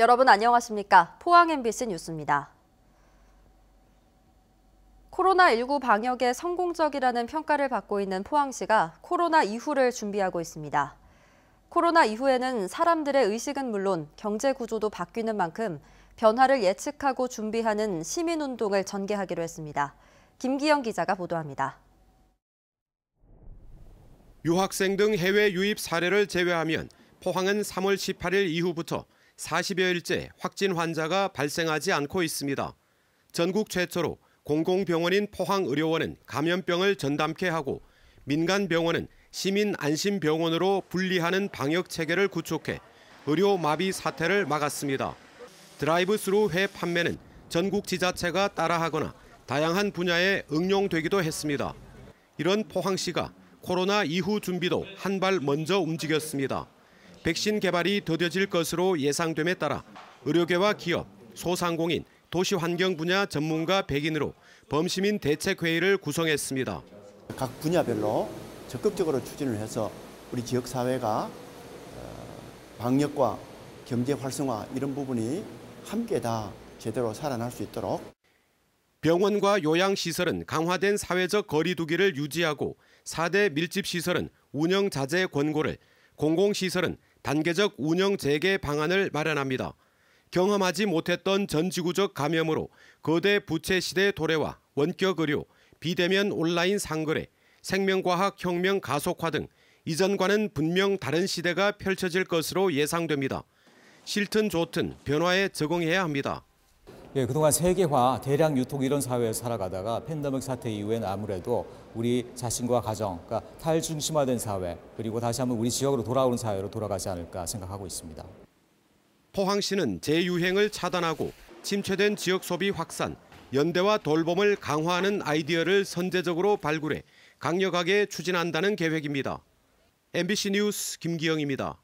여러분 안녕하십니까? 포항 MBC 뉴스입니다. 코로나19 방역에 성공적이라는 평가를 받고 있는 포항시가 코로나 이후를 준비하고 있습니다. 코로나 이후에는 사람들의 의식은 물론 경제 구조도 바뀌는 만큼 변화를 예측하고 준비하는 시민운동을 전개하기로 했습니다. 김기영 기자가 보도합니다. 유학생 등 해외 유입 사례를 제외하면 포항은 3월 18일 이후부터 40여일째 확진 환자가 발생하지 않고 있습니다. 전국 최초로 공공병원인 포항의료원은 감염병을 전담케 하고 민간병원은 시민 안심병원으로 분리하는 방역 체계를 구축해 의료 마비 사태를 막았습니다. 드라이브 스루 회 판매는 전국 지자체가 따라하거나 다양한 분야에 응용되기도 했습니다. 이런 포항시가 코로나 이후 준비도 한 발 먼저 움직였습니다. 백신 개발이 더뎌질 것으로 예상됨에 따라 의료계와 기업, 소상공인, 도시환경 분야 전문가 100인으로 범시민 대책회의를 구성했습니다. 각 분야별로 적극적으로 추진을 해서 우리 지역사회가 어, 방역과 경제 활성화 이런 부분이 함께 다 제대로 살아날 수 있도록 병원과 요양시설은 강화된 사회적 거리 두기를 유지하고 4대 밀집시설은 운영 자제 권고를, 공공시설은 단계적 운영 재개 방안을 마련합니다. 경험하지 못했던 전지구적 감염으로 거대 부채 시대 도래와 원격 의료, 비대면 온라인 상거래, 생명과학 혁명 가속화 등 이전과는 분명 다른 시대가 펼쳐질 것으로 예상됩니다. 싫든 좋든 변화에 적응해야 합니다. 예, 그동안 세계화, 대량 유통 이런 사회에서 살아가다가 팬데믹 사태 이후엔 아무래도 우리 자신과 가정, 그러니까 탈중심화된 사회, 그리고 다시 한번 우리 지역으로 돌아오는 사회로 돌아가지 않을까 생각하고 있습니다. 포항시는 재유행을 차단하고 침체된 지역 소비 확산, 연대와 돌봄을 강화하는 아이디어를 선제적으로 발굴해 강력하게 추진한다는 계획입니다. MBC 뉴스 김기영입니다.